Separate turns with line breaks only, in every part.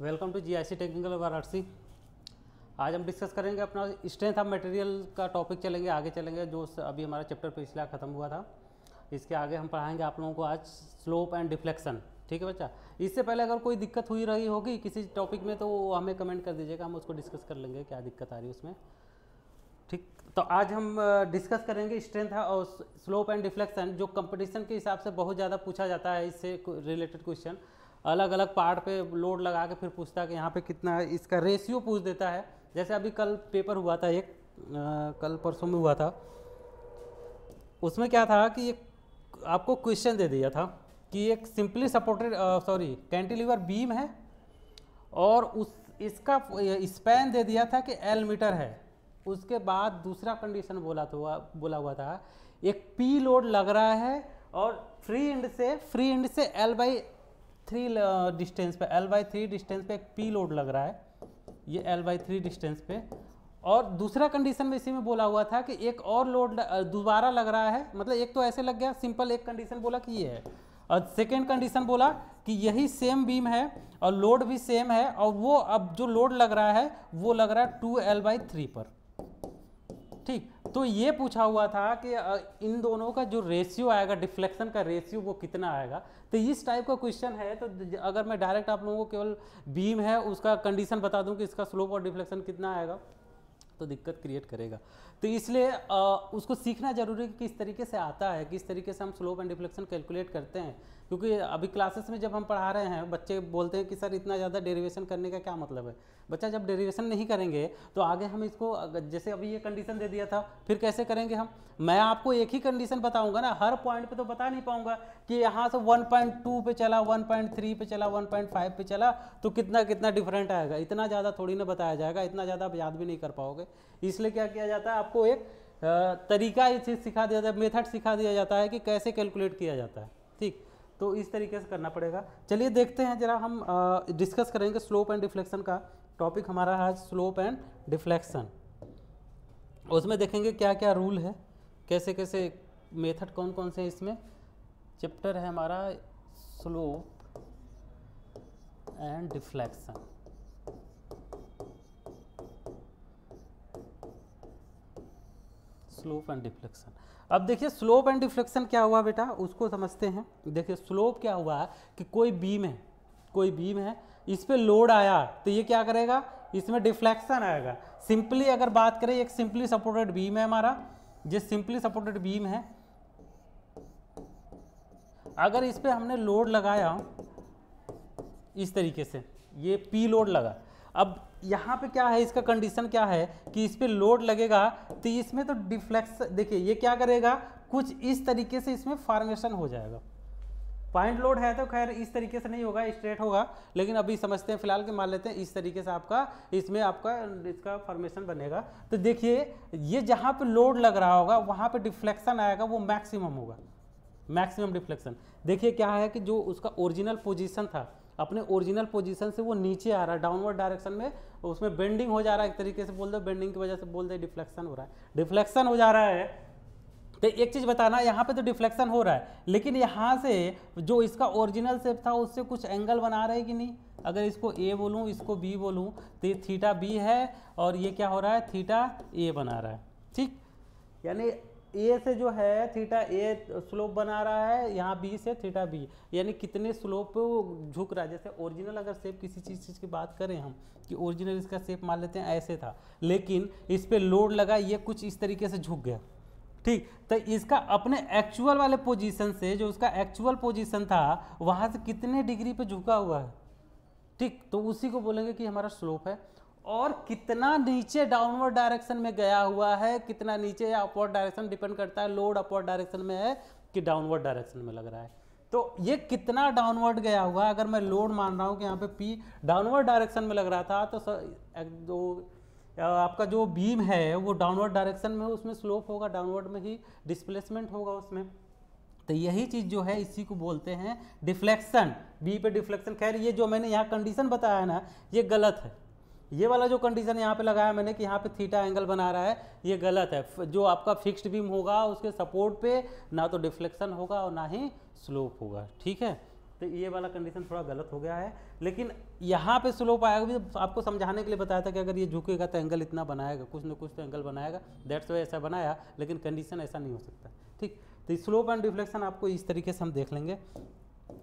welcome to GIC technical Varanasi आज हम discuss करेंगे अपना स्ट्रेंथ ऑफ मटेरियल का टॉपिक चलेंगे आगे चलेंगे जो अभी हमारा चैप्टर पिछला ख़त्म हुआ था इसके आगे हम पढ़ाएंगे आप लोगों को आज स्लोप एंड डिफ्लेक्शन ठीक है बच्चा इससे पहले अगर कोई दिक्कत हुई रही होगी किसी टॉपिक में तो हमें कमेंट कर दीजिएगा हम उसको डिस्कस कर लेंगे क्या दिक्कत आ रही है उसमें ठीक तो आज हम डिस्कस करेंगे स्ट्रेंथ और स्लोप एंड डिफ्लेक्शन जो कंपटीशन के हिसाब से बहुत ज़्यादा पूछा जाता है इससे रिलेटेड क्वेश्चन अलग अलग पार्ट पे लोड लगा के फिर पूछता है कि यहाँ पे कितना है इसका रेशियो पूछ देता है जैसे अभी कल पेपर हुआ था एक आ, कल परसों में हुआ था उसमें क्या था कि एक आपको क्वेश्चन दे दिया था कि एक simply supported sorry cantilever beam है और उस इसका स्पैन दे दिया था कि एल मीटर है उसके बाद दूसरा कंडीशन बोला था तो बोला हुआ था एक पी लोड लग रहा है और फ्री इंड से फ्री इंड से एल बाई थ्री डिस्टेंस पे एल बाई थ्री डिस्टेंस पे एक पी लोड लग रहा है ये एल बाई थ्री डिस्टेंस पे और दूसरा कंडीशन में इसी में बोला हुआ था कि एक और लोड दोबारा लग रहा है मतलब एक तो ऐसे लग गया सिंपल एक कंडीशन बोला कि ये है और सेकेंड कंडीशन बोला कि यही सेम बीम है और लोड भी सेम है और वो अब जो लोड लग रहा है वो लग रहा है टू एल बाई थ्री पर ठीक तो ये पूछा हुआ था कि इन दोनों का जो रेशियो आएगा डिफ्लेक्शन का रेशियो वो कितना आएगा तो इस टाइप का क्वेश्चन है तो अगर मैं डायरेक्ट आप लोगों को केवल बीम है उसका कंडीशन बता दूं कि इसका स्लोप और डिफ्लेक्शन कितना आएगा तो दिक्कत क्रिएट करेगा तो इसलिए उसको सीखना जरूरी है कि किस तरीके से आता है किस तरीके से हम स्लोप एंड डिफ्लेक्शन कैलकुलेट करते हैं क्योंकि अभी क्लासेस में जब हम पढ़ा रहे हैं बच्चे बोलते हैं कि सर इतना ज़्यादा डेरिवेशन करने का क्या मतलब है बच्चा जब डेरिवेशन नहीं करेंगे तो आगे हम इसको जैसे अभी ये कंडीशन दे दिया था फिर कैसे करेंगे हम मैं आपको एक ही कंडीशन बताऊंगा ना हर पॉइंट पे तो बता नहीं पाऊंगा कि यहाँ से वन पे चला वन पे चला वन पे चला तो कितना कितना डिफरेंट आएगा इतना ज़्यादा थोड़ी ना बताया जाएगा इतना ज़्यादा आप याद भी नहीं कर पाओगे इसलिए क्या किया जाता है आपको एक तरीका चीज़ सिखा दिया जाता है मेथड सिखा दिया जाता है कि कैसे कैलकुलेट किया जाता है ठीक तो इस तरीके से करना पड़ेगा चलिए देखते हैं जरा हम डिस्कस करेंगे स्लोप एंड डिफ्लेक्शन का टॉपिक हमारा है स्लोप एंड डिफ्लेक्शन उसमें देखेंगे क्या क्या रूल है कैसे कैसे मेथड कौन कौन से इसमें चैप्टर है हमारा slope and deflection slope and deflection अब देखिए स्लोप एंड डिफ्लेक्शन क्या हुआ बेटा उसको समझते हैं देखिए स्लोप क्या हुआ कि कोई बीम है कोई बीम है इस पर लोड आया तो ये क्या करेगा इसमें डिफ्लेक्शन आएगा सिंपली अगर बात करें एक सिंपली सपोर्टेड बीम है हमारा ये सिंपली सपोर्टेड बीम है अगर इस पर हमने लोड लगाया इस तरीके से ये पी लोड लगा अब यहाँ पे क्या है इसका कंडीशन क्या है कि इस पर लोड लगेगा तो इसमें तो डिफ्लेक्स देखिए ये क्या करेगा कुछ इस तरीके से इसमें फॉर्मेशन हो जाएगा पॉइंट लोड है तो खैर इस तरीके से नहीं होगा स्ट्रेट होगा लेकिन अभी समझते हैं फिलहाल के मान लेते हैं इस तरीके से आपका इसमें आपका इसका फॉर्मेशन बनेगा तो देखिए ये जहाँ पर लोड लग रहा होगा वहाँ पर डिफ्लेक्शन आएगा वो मैक्सिमम होगा मैक्सिमम डिफ्लेक्शन देखिए क्या है कि जो उसका ओरिजिनल पोजिशन था अपने ओरिजिनल पोजीशन से वो नीचे आ रहा है डाउनवर्ड डायरेक्शन में उसमें बेंडिंग हो जा रहा है एक तरीके से बोल दो बेंडिंग की वजह से बोल दे डिफ्लेक्शन हो रहा है डिफ्लेक्शन हो जा रहा है तो एक चीज़ बताना यहाँ पे तो डिफ्लेक्शन हो रहा है लेकिन यहाँ से जो इसका ओरिजिनल सेप था उससे कुछ एंगल बना रहा है कि नहीं अगर इसको ए बोलूँ इसको बी बोलूँ तो ये थीटा बी है और ये क्या हो रहा है थीटा ए बना रहा है ठीक यानी ए से जो है थीटा ए स्लोप बना रहा है यहाँ बी से थीटा बी यानी कितने स्लोप पे वो झुक रहा है जैसे ओरिजिनल अगर सेप किसी चीज़ चीज़ की बात करें हम कि ओरिजिनल इसका सेप मान लेते हैं ऐसे था लेकिन इस पर लोड लगा ये कुछ इस तरीके से झुक गया ठीक तो इसका अपने एक्चुअल वाले पोजीशन से जो उसका एक्चुअल पोजीशन था वहाँ से कितने डिग्री पर झुका हुआ है ठीक तो उसी को बोलेंगे कि हमारा स्लोप है और कितना नीचे डाउनवर्ड डायरेक्शन में गया हुआ है कितना नीचे या अपवर्ड डायरेक्शन डिपेंड करता है लोड अपवर्ड डायरेक्शन में है कि डाउनवर्ड डायरेक्शन में लग रहा है तो ये कितना डाउनवर्ड गया हुआ है अगर मैं लोड मान रहा हूँ कि यहाँ पे पी डाउनवर्ड डायरेक्शन में लग रहा था तो जो आपका जो बीम है वो डाउनवर्ड डायरेक्शन में उसमें स्लोप होगा डाउनवर्ड में ही डिस्प्लेसमेंट होगा उसमें तो यही चीज़ जो है इसी को बोलते हैं डिफ्लेक्शन बी पे डिफ्लेक्शन खैर ये जो मैंने यहाँ कंडीशन बताया ना ये गलत है ये वाला जो कंडीशन यहाँ पे लगाया मैंने कि यहाँ पे थीटा एंगल बना रहा है ये गलत है जो आपका फिक्स्ड बीम होगा उसके सपोर्ट पे ना तो डिफ्लेक्शन होगा और ना ही स्लोप होगा ठीक है तो ये वाला कंडीशन थोड़ा गलत हो गया है लेकिन यहाँ पे स्लोप आएगा भी आपको समझाने के लिए बताया था कि अगर ये झुकेगा तो एंगल इतना बनाएगा कुछ ना कुछ तो एंगल बनाएगा दैट्स वे ऐसा बनाया लेकिन कंडीशन ऐसा नहीं हो सकता ठीक तो स्लोप एंड डिफ्लेक्शन आपको इस तरीके से हम देख लेंगे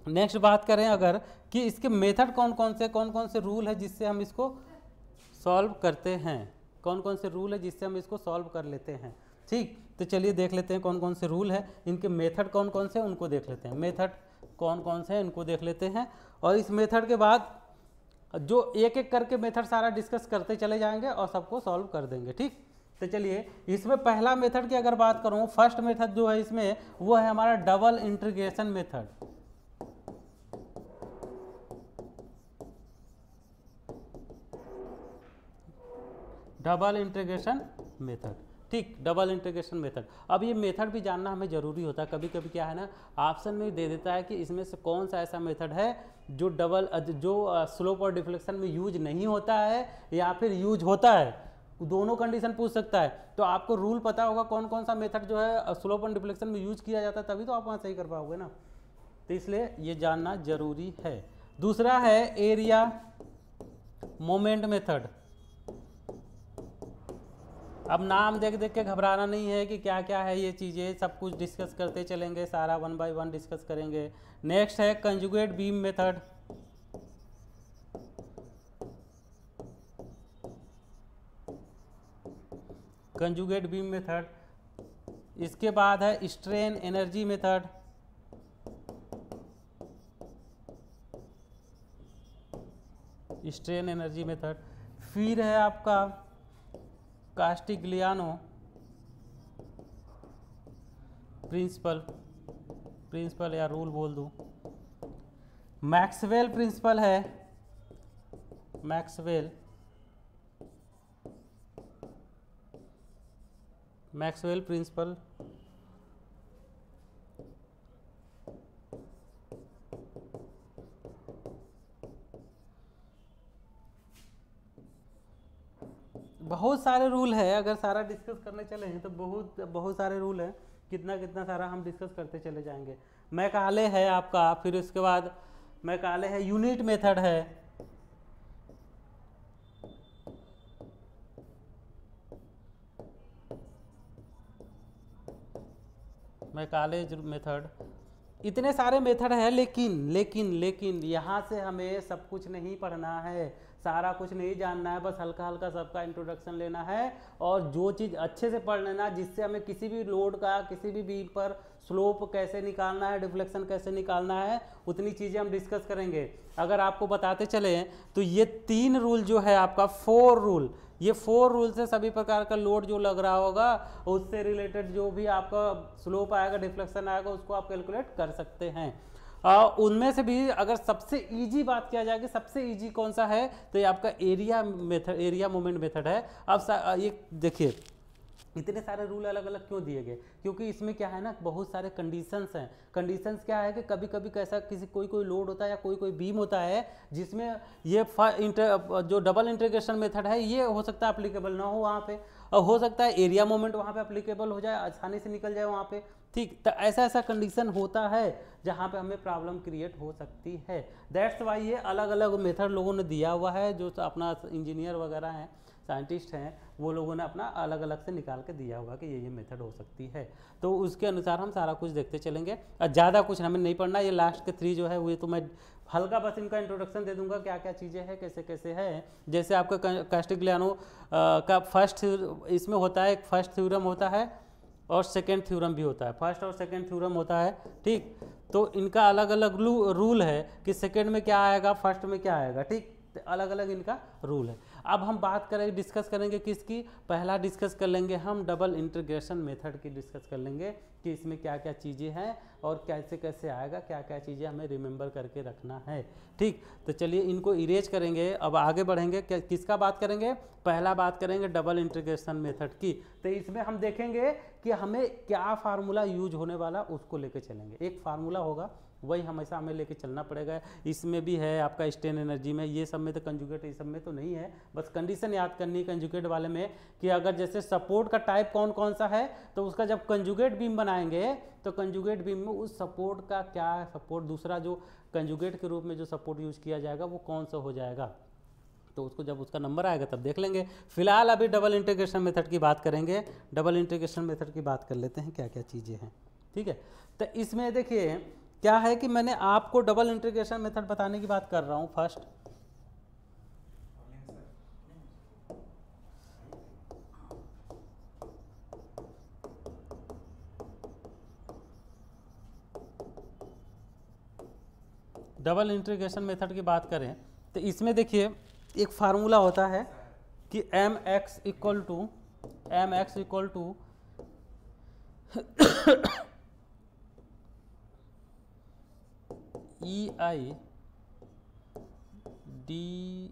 नेक्स्ट बात करें अगर कि इसके मेथड कौन कौन से कौन कौन से रूल है जिससे हम इसको सॉल्व करते हैं कौन कौन से रूल है जिससे हम इसको सॉल्व कर लेते हैं ठीक तो चलिए देख लेते हैं कौन कौन से रूल है इनके मेथड कौन कौन से उनको देख लेते हैं मेथड कौन कौन से हैं इनको देख लेते हैं और इस मेथड के बाद जो एक एक करके मेथड सारा डिस्कस करते चले जाएंगे और सबको सॉल्व कर देंगे ठीक तो चलिए इसमें पहला मेथड की अगर बात करूँ फर्स्ट मेथड जो है इसमें वो है हमारा double integration method double integration method ठीक डबल इंटीग्रेशन मेथड अब ये मेथड भी जानना हमें ज़रूरी होता है कभी कभी क्या है ना ऑप्शन में दे देता है कि इसमें से कौन सा ऐसा मेथड है जो डबल जो स्लोप और डिफ्लेक्शन में यूज नहीं होता है या फिर यूज होता है दोनों कंडीशन पूछ सकता है तो आपको रूल पता होगा कौन कौन सा मेथड जो है स्लोप और डिफ्लेक्शन में यूज किया जाता है तभी तो आप वहाँ सही कर पाओगे ना तो इसलिए ये जानना जरूरी है दूसरा है एरिया मोमेंट मेथड अब नाम देख देख के घबराना नहीं है कि क्या क्या है ये चीज़ें सब कुछ डिस्कस करते चलेंगे सारा वन बाय वन डिस्कस करेंगे नेक्स्ट है conjugate beam method conjugate beam method इसके बाद है strain energy method strain energy method फिर है आपका कास्टिग्लियानो प्रिंसिपल प्रिंसिपल या रूल बोल दूँ मैक्सवेल प्रिंसिपल है मैक्सवेल मैक्सवेल प्रिंसिपल सारे रूल है अगर सारा डिस्कस करने चले हैं तो बहुत बहुत सारे रूल हैं कितना कितना सारा हम डिस्कस करते चले जाएंगे मैकाले है आपका फिर उसके बाद मैकाले है यूनिट मेथड है मैकाले मेथड इतने सारे मेथड हैं लेकिन लेकिन लेकिन यहाँ से हमें सब कुछ नहीं पढ़ना है सारा कुछ नहीं जानना है बस हल्का हल्का सबका इंट्रोडक्शन लेना है और जो चीज़ अच्छे से पढ़ लेना जिससे हमें किसी भी लोड का किसी भी बीम पर स्लोप कैसे निकालना है डिफ्लेक्शन कैसे निकालना है उतनी चीज़ें हम डिस्कस करेंगे अगर आपको बताते चले तो ये तीन रूल जो है आपका फोर रूल ये फोर रूल्स है सभी प्रकार का लोड जो लग रहा होगा उससे रिलेटेड जो भी आपका स्लोप आएगा डिफ्लेक्शन आएगा उसको आप कैलकुलेट कर सकते हैं उनमें से भी अगर सबसे इजी बात किया जाए कि सबसे इजी कौन सा है तो ये आपका area method area moment method है अब ये देखिए इतने सारे रूल अलग अलग क्यों दिए गए क्योंकि इसमें क्या है ना बहुत सारे कंडीशंस हैं कंडीशंस क्या है कि कभी कभी कैसा किसी कोई कोई लोड होता है या कोई कोई बीम होता है जिसमें ये इंटर जो डबल इंटीग्रेशन मेथड है ये हो सकता है अप्लीकेबल ना हो वहाँ पे और हो सकता है एरिया मोमेंट वहाँ पे अप्लीकेबल हो जाए आसानी से निकल जाए वहाँ पर ठीक तो ऐसा ऐसा कंडीशन होता है जहाँ पे हमें प्रॉब्लम क्रिएट हो सकती है दैट्स वाई ये अलग अलग मेथड लोगों ने दिया हुआ है जो अपना इंजीनियर वगैरह हैं साइंटिस्ट हैं वो लोगों ने अपना अलग अलग से निकाल के दिया होगा कि ये ये मेथड हो सकती है तो उसके अनुसार हम सारा कुछ देखते चलेंगे और ज़्यादा कुछ हमें नहीं पढ़ना ये लास्ट के थ्री जो है वो तो मैं हल्का बस इनका इंट्रोडक्शन दे दूंगा क्या क्या चीज़ें हैं कैसे कैसे है जैसे आपका कास्टिग्लियानो का फर्स्ट इसमें होता है एक फर्स्ट थ्यूरम होता है और सेकेंड थ्यूरम भी होता है फर्स्ट और सेकेंड थ्यूरम होता है ठीक तो इनका अलग अलग रूल है कि सेकेंड में क्या आएगा फर्स्ट में क्या आएगा ठीक तो अलग अलग इनका रूल है अब हम बात करेंगे डिस्कस करेंगे किसकी पहला डिस्कस कर लेंगे हम डबल इंटीग्रेशन मेथड की डिस्कस कर लेंगे कि इसमें क्या क्या चीज़ें हैं और कैसे कैसे आएगा क्या क्या चीज़ें हमें रिमेंबर करके रखना है ठीक तो चलिए इनको इरेज करेंगे अब आगे बढ़ेंगे क्या किसका बात करेंगे पहला बात करेंगे डबल इंटीग्रेशन मेथड की तो इसमें हम देखेंगे कि हमें क्या फार्मूला यूज होने वाला उसको लेकर चलेंगे एक फार्मूला होगा वही हमेशा हमें लेके चलना पड़ेगा इसमें भी है आपका स्टेन एनर्जी में ये सब में तो कंजुगेट ये सब में तो नहीं है बस कंडीशन याद करनी है कंजुकेट वाले में कि अगर जैसे सपोर्ट का टाइप कौन कौन सा है तो उसका जब कंजुगेट बीम बनाएंगे तो कंजुगेट बीम में उस सपोर्ट का क्या सपोर्ट दूसरा जो कंजुगेट के रूप में जो सपोर्ट यूज किया जाएगा वो कौन सा हो जाएगा तो उसको जब उसका नंबर आएगा तब देख लेंगे फिलहाल अभी डबल इंटीग्रेशन मेथड की बात करेंगे डबल इंटीग्रेशन मेथड की बात कर लेते हैं क्या क्या चीज़ें हैं ठीक है तो इसमें देखिए क्या है कि मैंने आपको डबल इंटीग्रेशन मेथड बताने की बात कर रहा हूं फर्स्ट डबल इंटीग्रेशन मेथड की बात करें तो इसमें देखिए एक फार्मूला होता है कि M X equal to M X equal to E I D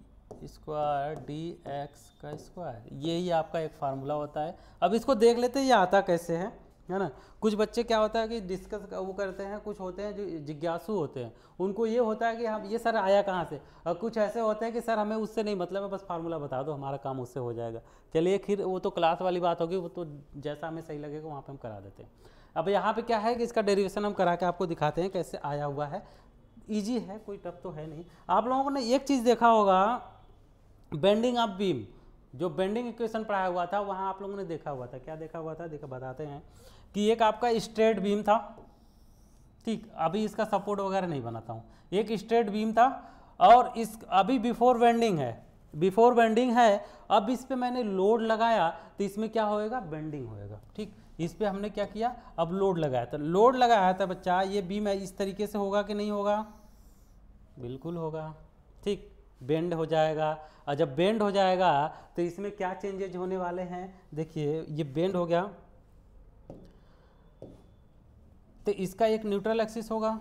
square D X का स्क्वायर ये ही आपका एक फार्मूला होता है अब इसको देख लेते हैं ये आता कैसे है है ना कुछ बच्चे क्या होता है कि डिस्कस वो करते हैं कुछ होते हैं जो जिज्ञासु होते हैं उनको ये होता है कि हम ये सर आया कहाँ से और कुछ ऐसे होते हैं कि सर हमें उससे नहीं मतलब है बस फार्मूला बता दो हमारा काम उससे हो जाएगा चलिए फिर वो तो क्लास वाली बात होगी वो तो जैसा हमें सही लगेगा वहाँ पर हम करा देते हैं अब यहाँ पर क्या है कि इसका डेरिवेशन हम करा के आपको दिखाते हैं कैसे आया हुआ है ईजी है कोई टफ तो है नहीं आप लोगों ने एक चीज़ देखा होगा बेंडिंग ऑफ बीम जो बेंडिंग इक्वेशन पढ़ाया हुआ था वहाँ आप लोगों ने देखा हुआ था क्या देखा हुआ था देखा बताते हैं कि एक आपका स्ट्रेट बीम था ठीक अभी इसका सपोर्ट वगैरह नहीं बनाता हूँ एक स्ट्रेट बीम था और इस अभी बिफोर बेंडिंग है बिफोर बेंडिंग है अब इस पर मैंने लोड लगाया तो इसमें क्या होएगा बेंडिंग होएगा ठीक इस पर हमने क्या किया अब लोड लगाया था लोड लगाया था बच्चा ये बीम इस तरीके से होगा कि नहीं होगा बिल्कुल होगा ठीक बेंड हो जाएगा और जब बेंड हो जाएगा तो इसमें क्या चेंजेज होने वाले हैं देखिए ये बेंड हो गया तो इसका एक न्यूट्रल एक्सिस होगा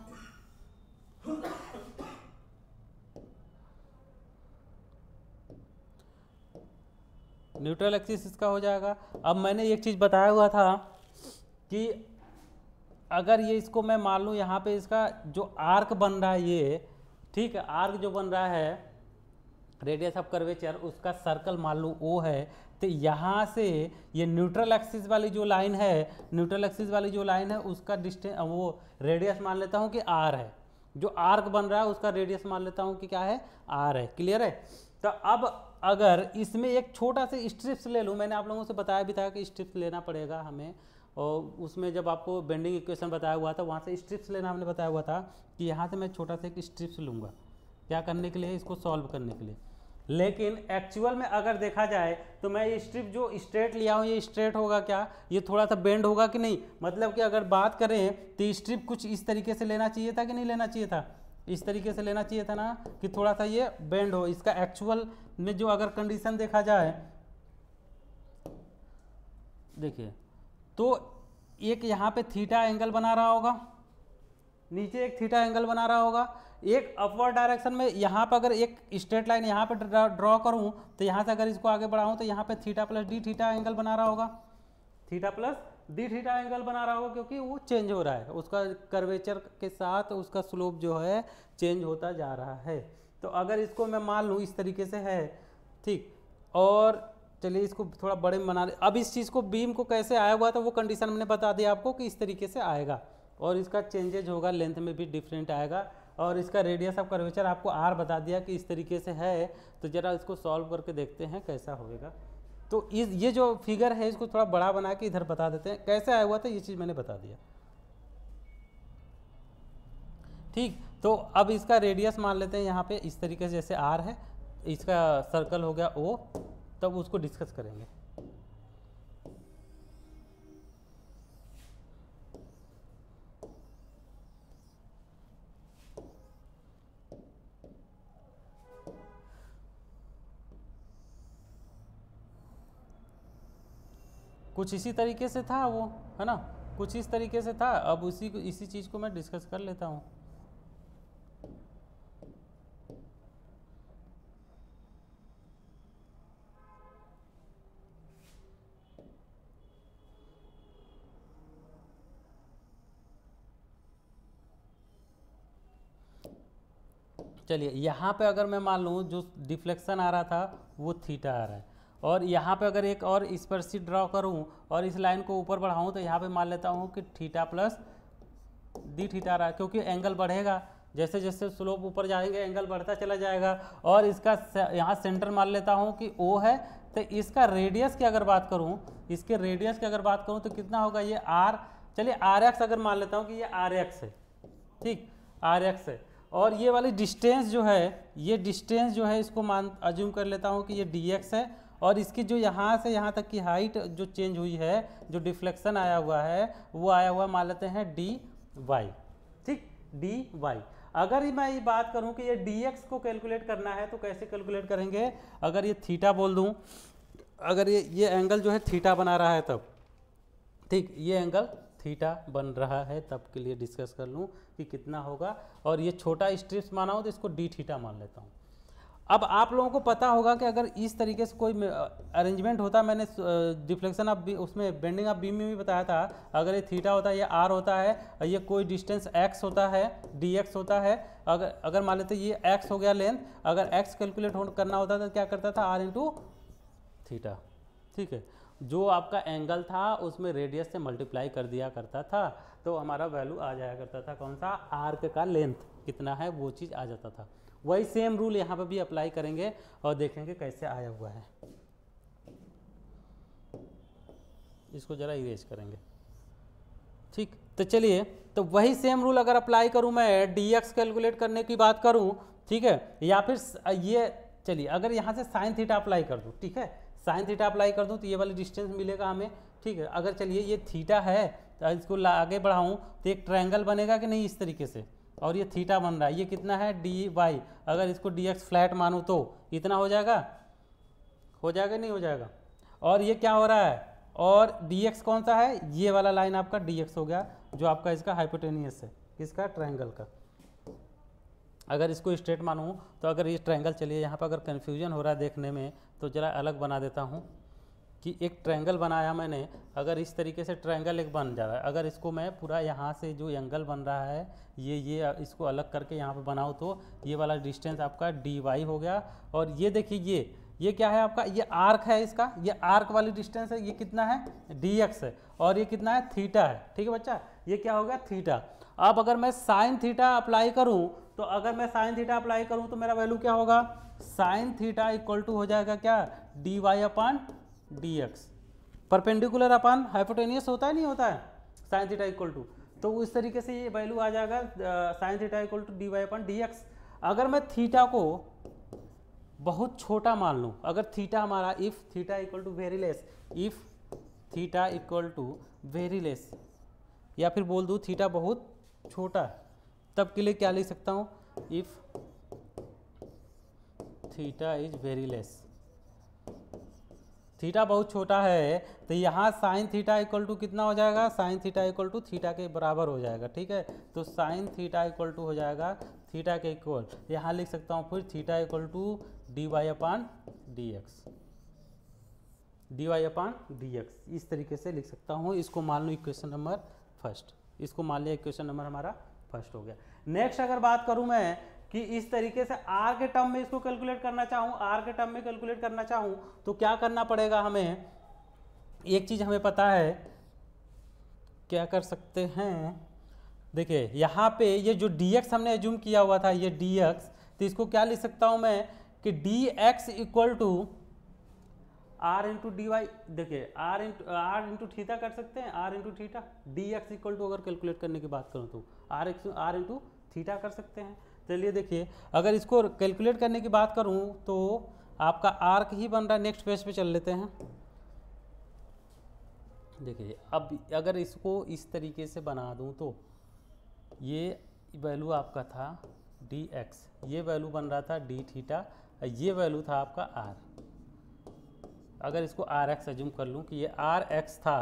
न्यूट्रल एक्सिस इसका हो जाएगा अब मैंने एक चीज़ बताया हुआ था कि अगर ये इसको मैं मान लूँ यहाँ पे इसका जो आर्क बन रहा है ये ठीक है आर्क जो बन रहा है रेडियस ऑफ कर्वेचर उसका सर्कल मान लूँ ओ है तो यहाँ से ये न्यूट्रल एक्सिस वाली जो लाइन है न्यूट्रल एक्सिस वाली जो लाइन है उसका डिस्टेंस वो रेडियस मान लेता हूँ कि आर है जो आर्क बन रहा है उसका रेडियस मान लेता हूँ कि क्या है आर है क्लियर है तो अब अगर इसमें एक छोटा सा स्ट्रिप्स ले लूँ मैंने आप लोगों से बताया भी था कि स्ट्रिप्स लेना पड़ेगा हमें और उसमें जब आपको बेंडिंग इक्वेशन बताया हुआ था वहाँ से स्ट्रिप्स लेना हमने बताया हुआ था कि यहाँ से मैं छोटा सा एक स्ट्रिप्स लूँगा क्या करने के लिए इसको सॉल्व करने के लिए लेकिन एक्चुअल में अगर देखा जाए तो मैं ये स्ट्रिप जो स्ट्रेट लिया हूँ ये स्ट्रेट होगा क्या ये थोड़ा सा बेंड होगा कि नहीं मतलब कि अगर बात करें तो स्ट्रिप कुछ इस तरीके से लेना चाहिए था कि नहीं लेना चाहिए था इस तरीके से लेना चाहिए था ना कि थोड़ा सा ये बेंड हो इसका एक्चुअल में जो अगर कंडीशन देखा जाए देखिए तो एक यहाँ पे थीटा एंगल बना रहा होगा नीचे एक थीटा एंगल बना रहा होगा एक अपवर्ड डायरेक्शन में यहाँ पर अगर एक स्ट्रेट लाइन यहाँ पर ड्रॉ करूँ तो यहाँ से अगर इसको आगे बढ़ाऊँ तो यहाँ पे theta plus D theta angle बना रहा होगा theta plus D theta angle बना रहा होगा क्योंकि वो चेंज हो रहा है उसका कर्वेचर के साथ उसका स्लोप जो है चेंज होता जा रहा है तो अगर इसको मैं मान लूँ इस तरीके से है ठीक और चलिए इसको थोड़ा बड़े में बना अब इस चीज़ को बीम को कैसे आया हुआ था वो कंडीशन मैंने बता दिया आपको कि इस तरीके से आएगा और इसका चेंजेज होगा लेंथ में भी डिफरेंट आएगा और इसका रेडियस ऑफ कर्वेचर आपको आर बता दिया कि इस तरीके से है तो ज़रा इसको सॉल्व करके देखते हैं कैसा होएगा तो ये जो फिगर है इसको थोड़ा बड़ा बना के इधर बता देते हैं कैसे आया हुआ था ये चीज़ मैंने बता दिया ठीक तो अब इसका रेडियस मान लेते हैं यहाँ पे इस तरीके से जैसे आर है इसका सर्कल हो गया ओ तब उसको डिस्कस करेंगे कुछ इसी तरीके से था वो है ना कुछ इस तरीके से था अब उसी इसी चीज़ को मैं डिस्कस कर लेता हूं चलिए यहां पे अगर मैं मान लू जो डिफ्लेक्शन आ रहा था वो थीटा आ रहा है और यहाँ पे अगर एक और इस पर सी ड्रॉ करूँ और इस लाइन को ऊपर बढ़ाऊँ तो यहाँ पे मान लेता हूँ कि थीटा प्लस डी थीटा रहा क्योंकि एंगल बढ़ेगा जैसे जैसे स्लोप ऊपर जाएंगे एंगल बढ़ता चला जाएगा और इसका यहाँ सेंटर मान लेता हूँ कि ओ है तो इसका रेडियस की अगर बात करूँ इसके रेडियस की अगर बात करूँ तो कितना होगा ये आर चलिए आर एक्स अगर मान लेता हूँ कि ये आर एक्स है ठीक आर एक्स है और ये वाली डिस्टेंस जो है ये डिस्टेंस जो है इसको मान अज्यूम कर लेता हूँ कि ये डी एक्स है और इसकी जो यहाँ से यहाँ तक की हाइट जो चेंज हुई है जो डिफ्लेक्शन आया हुआ है वो आया हुआ मान लेते हैं डी वाई ठीक डी वाई अगर मैं ये बात करूँ कि ये डी एक्स को कैलकुलेट करना है तो कैसे कैलकुलेट करेंगे अगर ये थीटा बोल दूँ अगर ये ये एंगल जो है थीटा बना रहा है तब ठीक ये एंगल थीटा बन रहा है तब के लिए डिस्कस कर लूँ कि कितना होगा और ये छोटा स्ट्रिप्स माना हो तो इसको डी थीटा मान लेता हूँ अब आप लोगों को पता होगा कि अगर इस तरीके से कोई अरेंजमेंट होता मैंने डिफ्लेक्शन ऑफ बी उसमें बेंडिंग ऑफ बीम में भी बताया था अगर ये थीटा होता है या आर होता है ये कोई डिस्टेंस एक्स होता है डी एक्स होता है अगर अगर मान लेते ये एक्स हो गया लेंथ अगर एक्स कैलकुलेट करना होता तो क्या करता था आर इंटू थीटा ठीक है जो आपका एंगल था उसमें रेडियस से मल्टीप्लाई कर दिया करता था तो हमारा वैल्यू आ जाया करता था कौन सा आर्क का लेंथ कितना है वो चीज़ आ जाता था वही सेम रूल यहाँ पर भी अप्लाई करेंगे और देखेंगे कैसे आया हुआ है इसको ज़रा इरेज करेंगे ठीक तो चलिए तो वही सेम रूल अगर अप्लाई करूँ मैं डी एक्स कैलकुलेट करने की बात करूँ ठीक है या फिर ये चलिए अगर यहाँ से साइन थीटा अप्लाई कर दूँ ठीक है साइन थीटा अप्लाई कर दूँ तो ये वाली डिस्टेंस मिलेगा हमें ठीक है अगर चलिए ये थीटा है तो इसको आगे बढ़ाऊँ तो एक ट्रायंगल बनेगा कि नहीं इस तरीके से और ये थीटा बन रहा है ये कितना है डी वाई अगर इसको डी एक्स फ्लैट मानूँ तो इतना हो जाएगा हो जाएगा नहीं हो जाएगा और ये क्या हो रहा है और डी एक्स कौन सा है ये वाला लाइन आपका डी एक्स हो गया जो आपका इसका हाइपोटेनियस है किसका ट्रायंगल का अगर इसको स्ट्रेट मानूँ तो अगर ये ट्रायंगल चलिए यहाँ पर अगर कन्फ्यूजन हो रहा है देखने में तो ज़रा अलग बना देता हूँ कि एक ट्रायंगल बनाया मैंने अगर इस तरीके से ट्रायंगल एक बन जा रहा है अगर इसको मैं पूरा यहाँ से जो एंगल बन रहा है ये ये इसको अलग करके यहाँ पर बनाऊँ तो ये वाला डिस्टेंस आपका डी वाई हो गया और ये देखिए ये ये क्या है आपका ये आर्क है इसका ये आर्क वाली डिस्टेंस है ये कितना है डी एक्स है और ये कितना है थीटा है ठीक है बच्चा ये क्या हो गया थीटा अब अगर मैं साइन थीटा अप्लाई करूं तो अगर मैं साइन थीटा अप्लाई करूं तो मेरा वैल्यू क्या होगा साइन थीटा इक्वल टू हो जाएगा क्या D Y upon D X perpendicular upon hypotenuse होता है नहीं होता है साइन थीटा इक्वल टू तो उस तरीके से ये वैल्यू आ जाएगा sine theta equal to D Y upon D X अगर मैं थीटा को बहुत छोटा मान लूँ अगर थीटा हमारा if theta equal to very less if theta equal to very less या फिर बोल दूँ थीटा बहुत छोटा है तब के लिए क्या लिख सकता हूँ if theta is very less theta बहुत छोटा है तो यहाँ साइन थीटा इक्वल टू कितना हो जाएगा sine theta equal to theta के बराबर हो जाएगा ठीक है तो साइन थीटा इक्वल टू हो जाएगा थीटा के इक्वल यहाँ लिख सकता हूँ फिर theta equal to D Y upon D X D Y upon D X इस तरीके से लिख सकता हूँ इसको मान लो इक्वेशन नंबर फर्स्ट इसको मान लिया क्वेश्चन नंबर हमारा फर्स्ट हो गया नेक्स्ट अगर बात करूं मैं कि इस तरीके से आर के टर्म में इसको कैलकुलेट करना चाहूं आर के टर्म में कैलकुलेट करना चाहूं तो क्या करना पड़ेगा हमें एक चीज़ हमें पता है क्या कर सकते हैं देखिए यहाँ पे ये जो डी एक्स हमने एज्यूम किया हुआ था ये डी एक्स तो इसको क्या लिख सकता हूँ मैं कि D X equal to R into D Y देखिए R into R into theta कर सकते हैं R into theta D X equal to अगर कैलकुलेट करने की बात करूँ तो R X R into theta कर सकते हैं चलिए देखिए अगर इसको कैलकुलेट करने की बात करूँ तो आपका आर्क ही बन रहा है नेक्स्ट पेज पे चल लेते हैं देखिए अब अगर इसको इस तरीके से बना दूँ तो ये वैल्यू आपका था डी एक्स ये वैल्यू बन रहा था डी थीटा ये वैल्यू था आपका आर अगर इसको आर एक्स एज्यूम कर लूँ कि ये आर एक्स था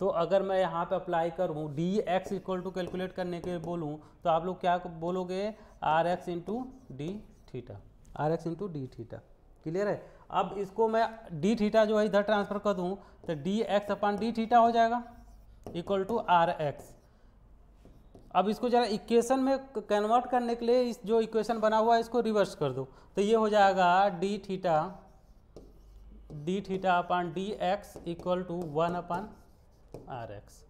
तो अगर मैं यहाँ पे अप्लाई करूँ D X equal to calculate करने के बोलूँ तो आप लोग क्या बोलोगे R X into D theta R X into D theta clear है अब इसको मैं डी थीटा जो है इधर ट्रांसफ़र कर दूँ तो D X upon D theta हो जाएगा इक्वल टू आर एक्स अब इसको जरा इक्वेशन में कन्वर्ट करने के लिए इस जो इक्वेशन बना हुआ है इसको रिवर्स कर दो तो ये हो जाएगा D theta D theta upon D X equal to one upon R X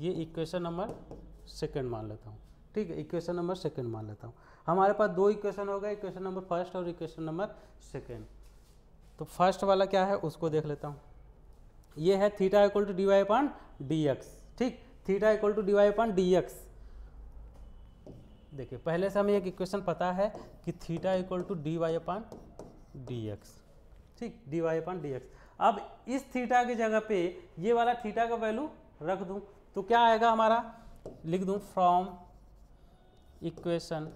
ये इक्वेशन नंबर सेकेंड मान लेता हूँ ठीक है इक्वेशन नंबर सेकेंड मान लेता हूँ हमारे पास दो इक्वेशन हो गए इक्वेशन नंबर फर्स्ट और इक्वेशन नंबर सेकेंड तो फर्स्ट वाला क्या है उसको देख लेता हूँ ये है theta equal to D Y upon D X ठीक theta equal to D Y upon D X देखिए पहले से हमें एक इक्वेशन पता है कि theta equal to D Y upon D X ठीक डी वाई अपन डी अब इस थीटा की जगह पे ये वाला थीटा का वैल्यू रख दूं तो क्या आएगा हमारा लिख दूं from equation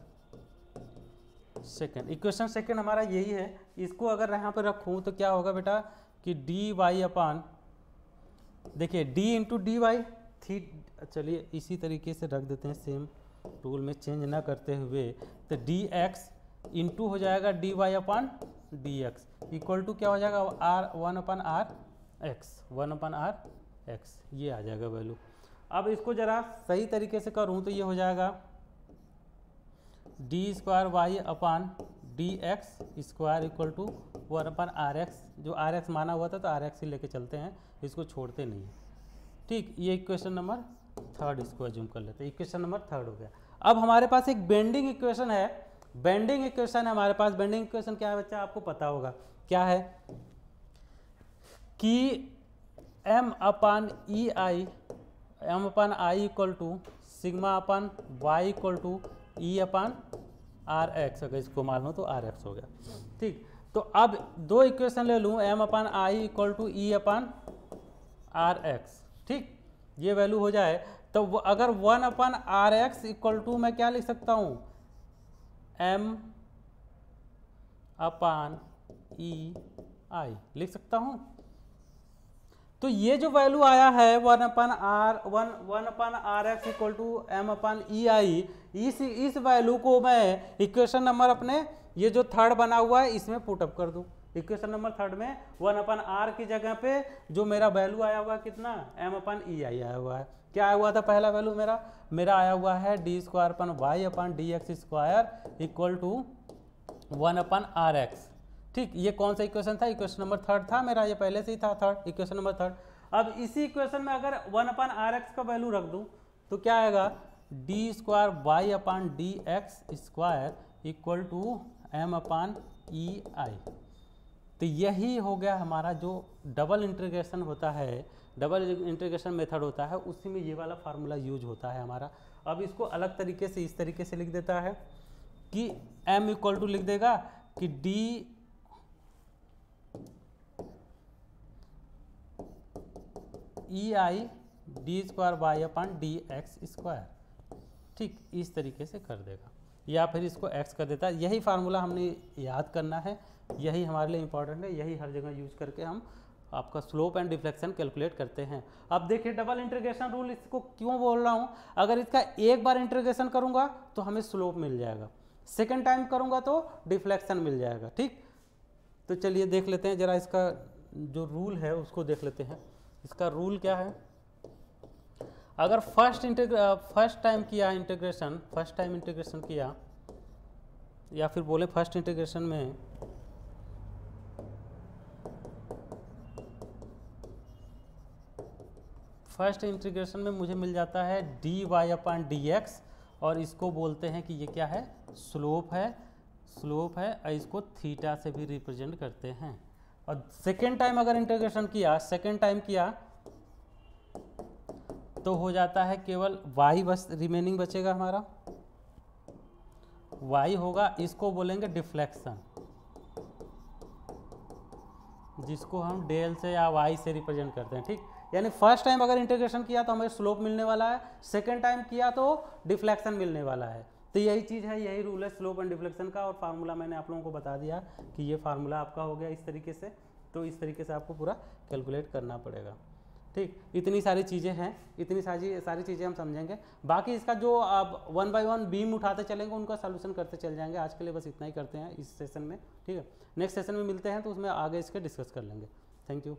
second equation second हमारा यही है इसको अगर यहाँ पर रखूँ तो क्या होगा बेटा कि डी वाई अपान देखिए डी इंटू डी वाई थी चलिए इसी तरीके से रख देते हैं सेम रूल में चेंज ना करते हुए तो डी एक्स इंटू हो जाएगा D Y upon D X equal to क्या हो जाएगा R one upon R X one upon R X ये आ जाएगा वैल्यू अब इसको ज़रा सही तरीके से करूँ तो ये हो जाएगा D square Y upon D X square equal to one upon R X जो आर एक्स माना हुआ था तो आर एक्स ही लेके चलते हैं इसको छोड़ते नहीं ठीक ये इक्वेशन नंबर थर्ड इसको एज्यूम कर लेते हैं इक्वेशन नंबर थर्ड हो गया अब हमारे पास एक बेंडिंग इक्वेशन है बेंडिंग इक्वेशन है हमारे पास बेंडिंग इक्वेशन क्या है बच्चा आपको पता होगा क्या है कि M upon E I M upon I equal to sigma upon Y equal to E upon R X अगर इसको मान लो तो आर एक्स हो गया ठीक तो अब दो इक्वेशन ले लूँ M upon I equal to E upon R X ठीक ये वैल्यू हो जाए तो अगर one upon R X equal to मैं क्या लिख सकता हूँ एम अपान ई e आई लिख सकता हूं तो ये जो वैल्यू आया है one upon R one one upon R X equal to M upon E I इस इस वैल्यू को मैं इक्वेशन नंबर अपने ये जो थर्ड बना हुआ है इसमें पुटअप कर दूं इक्वेशन नंबर थर्ड में वन अपन आर की जगह पे जो मेरा वैल्यू आया हुआ कितना एम अपन ई e आई आया हुआ है क्या आया हुआ था पहला वैल्यू मेरा मेरा आया हुआ है D square upon Y upon D X square equal to one upon R X ठीक ये कौन सा इक्वेशन था इक्वेशन नंबर थर्ड था मेरा ये पहले से ही था थर्ड इक्वेशन नंबर थर्ड अब इसी इक्वेशन में अगर वन अपन आर एक्स का वैल्यू रख दूँ तो क्या आएगा D square Y upon D X square equal to M upon E I तो यही हो गया हमारा जो डबल इंटीग्रेशन होता है डबल इंटीग्रेशन मेथड होता है उसी में ये वाला फार्मूला यूज होता है हमारा अब इसको अलग तरीके से इस तरीके से लिख देता है कि m इक्वल टू लिख देगा कि d E I D square by upon D X square ठीक इस तरीके से कर देगा या फिर इसको x कर देता है यही फार्मूला हमने याद करना है यही हमारे लिए इंपॉर्टेंट है यही हर जगह यूज करके हम आपका स्लोप एंड डिफ्लेक्शन कैलकुलेट करते हैं अब देखिए डबल इंटरग्रेशन रूल इसको क्यों बोल रहा हूँ अगर इसका एक बार इंटरग्रेशन करूँगा तो हमें स्लोप मिल जाएगा सेकेंड टाइम करूँगा तो डिफ्लेक्शन मिल जाएगा ठीक तो चलिए देख लेते हैं ज़रा इसका जो रूल है उसको देख लेते हैं इसका रूल क्या है अगर फर्स्ट इंटर फर्स्ट टाइम किया इंटीग्रेशन फर्स्ट टाइम इंटीग्रेशन किया या फिर बोले फर्स्ट इंटीग्रेशन में फर्स्ट इंटीग्रेशन में मुझे मिल जाता है D Y upon D X और इसको बोलते हैं कि ये क्या है स्लोप है स्लोप है और इसको थीटा से भी रिप्रेजेंट करते हैं और सेकेंड टाइम अगर इंटीग्रेशन किया सेकेंड टाइम किया तो हो जाता है केवल y बस रिमेनिंग बचेगा हमारा y होगा इसको बोलेंगे डिफ्लेक्शन जिसको हम डेल से या y से रिप्रेजेंट करते हैं ठीक यानी फर्स्ट टाइम अगर इंटीग्रेशन किया तो हमें स्लोप मिलने वाला है सेकेंड टाइम किया तो डिफ्लेक्शन मिलने वाला है तो यही चीज़ है यही रूल है स्लोप एंड डिफ्लेक्शन का और फार्मूला मैंने आप लोगों को बता दिया कि ये फार्मूला आपका हो गया इस तरीके से तो इस तरीके से आपको पूरा कैलकुलेट करना पड़ेगा ठीक इतनी सारी चीज़ें हैं इतनी सारी सारी चीज़ें हम समझेंगे बाकी इसका जो आप वन बाय वन बीम उठाते चलेंगे उनका सोल्यूशन करते चल जाएंगे आज के लिए बस इतना ही करते हैं इस सेशन में ठीक है नेक्स्ट सेशन में मिलते हैं तो उसमें आगे इसके डिस्कस कर लेंगे थैंक यू